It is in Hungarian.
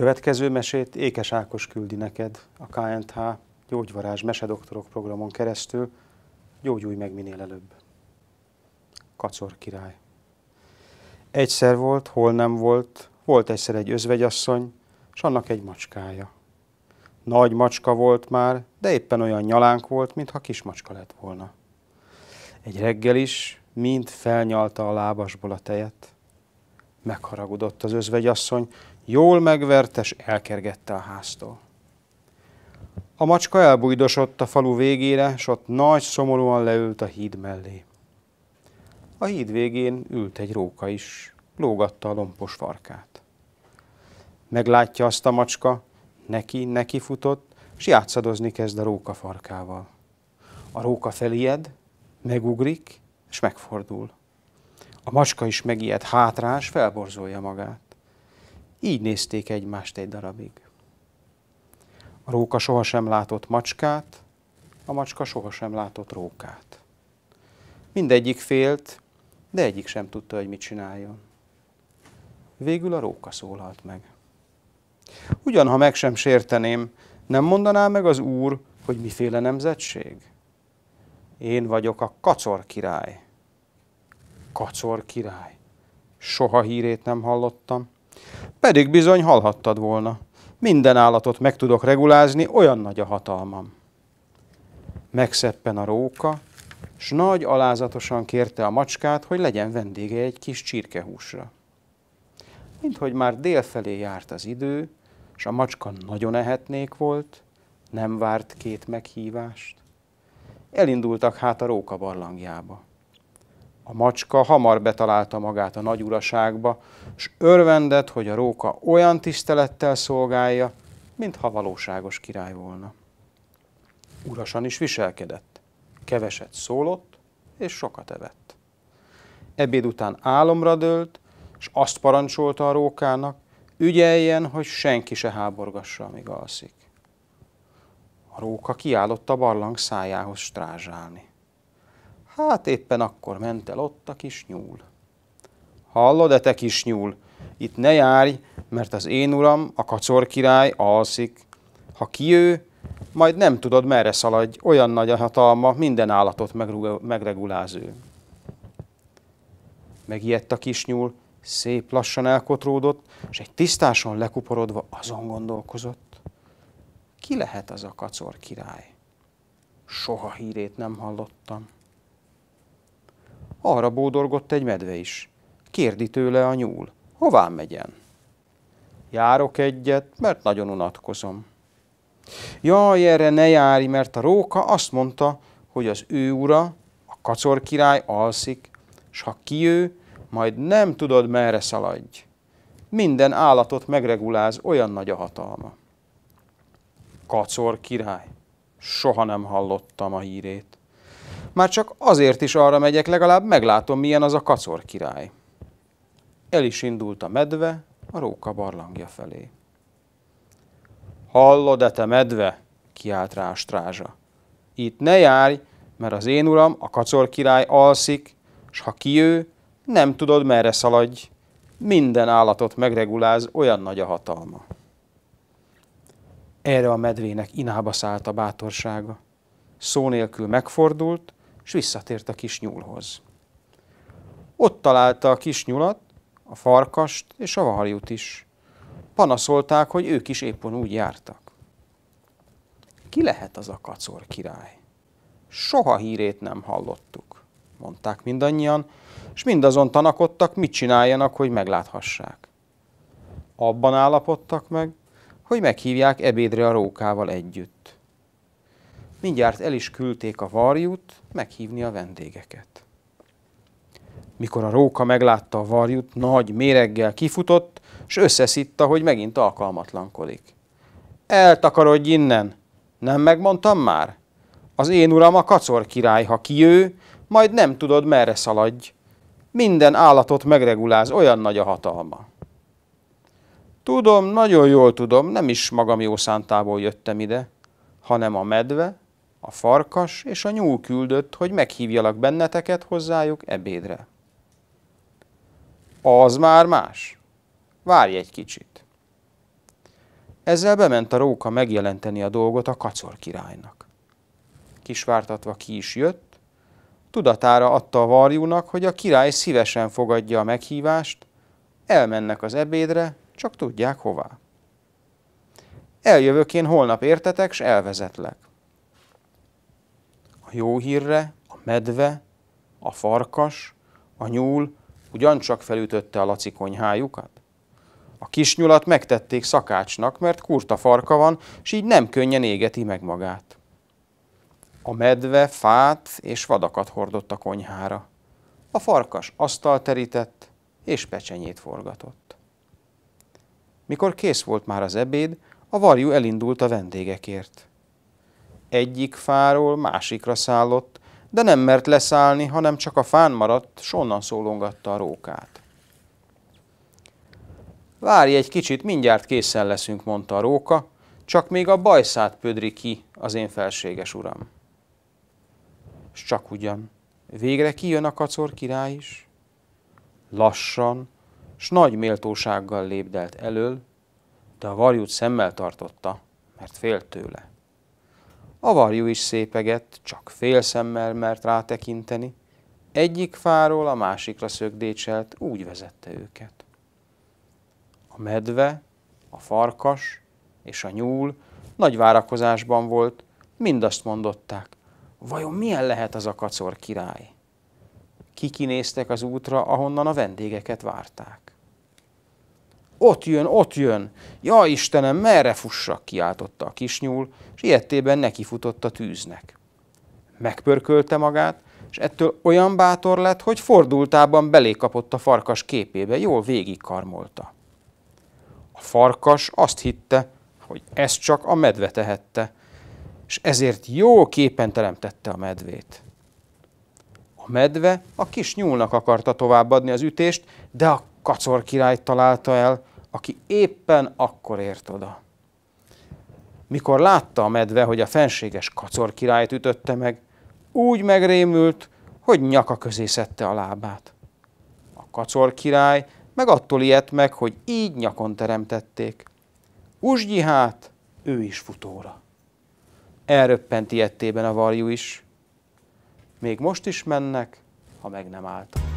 Következő mesét Ékes Ákos küldi neked a KNH Gyógyvarázs Mesedoktorok programon keresztül. Gyógyulj meg minél előbb. Kacor király. Egyszer volt, hol nem volt, volt egyszer egy özvegyasszony, s annak egy macskája. Nagy macska volt már, de éppen olyan nyalánk volt, mintha kis macska lett volna. Egy reggel is mind felnyalta a lábasból a tejet. Megharagudott az özvegyasszony, jól megverte, és elkergette a háztól. A macska elbújdosott a falu végére, s ott nagy szomorúan leült a híd mellé. A híd végén ült egy róka is, lógatta a lompos farkát. Meglátja azt a macska, neki, neki futott, s játszadozni kezd a róka farkával. A róka felijed, megugrik, és megfordul. A macska is megijed, hátrás, felborzolja magát. Így nézték egymást egy darabig. A róka sohasem látott macskát, a macska sohasem látott rókát. Mindegyik félt, de egyik sem tudta, hogy mit csináljon. Végül a róka szólalt meg. Ugyan, ha meg sem sérteném, nem mondaná meg az úr, hogy miféle nemzetség? Én vagyok a kacor király. Kacor király. Soha hírét nem hallottam. Pedig bizony hallhattad volna. Minden állatot meg tudok regulázni, olyan nagy a hatalmam. Megszeppen a róka, s nagy alázatosan kérte a macskát, hogy legyen vendége egy kis csirkehúsra. hogy már délfelé járt az idő, és a macska nagyon ehetnék volt, nem várt két meghívást. Elindultak hát a róka barlangjába. A macska hamar betalálta magát a nagy uraságba, s örvendett, hogy a róka olyan tisztelettel szolgálja, mintha valóságos király volna. Urasan is viselkedett, keveset szólott és sokat evett. Ebéd után álomra dőlt, és azt parancsolta a rókának, ügyeljen, hogy senki se háborgassa, amíg alszik. A róka kiállott a barlang szájához strázsálni. Hát éppen akkor ment el ott a kis nyúl. Hallod-e, te kis nyúl? Itt ne járj, mert az én uram, a kacor király alszik. Ha kijő, majd nem tudod, merre szaladj, olyan nagy a hatalma, minden állatot megreguláz ő. Megijedt a kis nyúl, szép lassan elkotródott, és egy tisztáson lekuporodva azon gondolkozott. Ki lehet az a kacor király? Soha hírét nem hallottam. Arra bódorgott egy medve is. Kérdi tőle a nyúl, hová megyen? Járok egyet, mert nagyon unatkozom. Jaj, erre ne járj, mert a róka azt mondta, hogy az ő ura, a kacor király alszik, s ha ő, majd nem tudod, merre szaladj. Minden állatot megreguláz, olyan nagy a hatalma. Kacor király. Soha nem hallottam a hírét. Már csak azért is arra megyek, legalább meglátom, milyen az a kacor király. El is indult a medve a róka barlangja felé. Hallod-e te medve? kiált rá a strázsa. Itt ne járj, mert az én uram, a kacor király alszik, s ha kijő, nem tudod, merre szaladj. Minden állatot megreguláz, olyan nagy a hatalma. Erre a medvének inába szállt a bátorsága. Szó nélkül megfordult, és visszatért a kis nyúlhoz. Ott találta a kis nyulat, a farkast és a vaharjut is. Panaszolták, hogy ők is éppen úgy jártak. Ki lehet az a kacor király? Soha hírét nem hallottuk, mondták mindannyian, és mindazon tanakodtak, mit csináljanak, hogy megláthassák. Abban állapodtak meg, hogy meghívják ebédre a rókával együtt. Mindjárt el is küldték a varjút meghívni a vendégeket. Mikor a róka meglátta a varjút, nagy méreggel kifutott, és összeszitta, hogy megint alkalmatlankodik. Eltakarodj innen! Nem megmondtam már? Az én uram a kacor király, ha kijő, majd nem tudod, merre szaladj. Minden állatot megreguláz, olyan nagy a hatalma. Tudom, nagyon jól tudom, nem is magam jó szántából jöttem ide, hanem a medve, a farkas és a nyúl küldött, hogy meghívjalak benneteket hozzájuk ebédre. Az már más. Várj egy kicsit. Ezzel bement a róka megjelenteni a dolgot a kacor királynak. Kisvártatva ki is jött, tudatára adta a varjúnak, hogy a király szívesen fogadja a meghívást, elmennek az ebédre, csak tudják hová. Eljövök én holnap értetek, s elvezetlek jó hírre a medve, a farkas, a nyúl ugyancsak felütötte a Laci konyhájukat. A kisnyulat megtették szakácsnak, mert kurta farka van, s így nem könnyen égeti meg magát. A medve fát és vadakat hordott a konyhára. A farkas asztal terített, és pecsenyét forgatott. Mikor kész volt már az ebéd, a varjú elindult a vendégekért. Egyik fáról másikra szállott, de nem mert leszállni, hanem csak a fán maradt, s onnan szólongatta a rókát. Várj egy kicsit, mindjárt készen leszünk, mondta a róka, csak még a bajszát pödri ki az én felséges uram. S csak ugyan, végre kijön a kacor király is. Lassan, s nagy méltósággal lépdelt elől, de a varjút szemmel tartotta, mert félt tőle. A varjú is szépegett, csak félszemmel mert rátekinteni. Egyik fáról a másikra szögdécselt, úgy vezette őket. A medve, a farkas és a nyúl nagy várakozásban volt, mindazt mondották, vajon milyen lehet az a kacor király? Kikinéztek az útra, ahonnan a vendégeket várták ott jön, ott jön. Ja Istenem, merre fussak, kiáltotta a kisnyúl, és ilyettében nekifutott a tűznek. Megpörkölte magát, és ettől olyan bátor lett, hogy fordultában belékapott a farkas képébe, jól végigkarmolta. A farkas azt hitte, hogy ez csak a medve tehette, és ezért jó képen teremtette a medvét. A medve a kis nyúlnak akarta továbbadni az ütést, de a kacor király találta el, aki éppen akkor ért oda. Mikor látta a medve, hogy a fenséges kacor királyt ütötte meg, úgy megrémült, hogy nyaka közé szedte a lábát. A kacor király meg attól ijedt meg, hogy így nyakon teremtették. Uzsgyi hát, ő is futóra. Elröppent ilyettében a varjú is. Még most is mennek, ha meg nem álltak.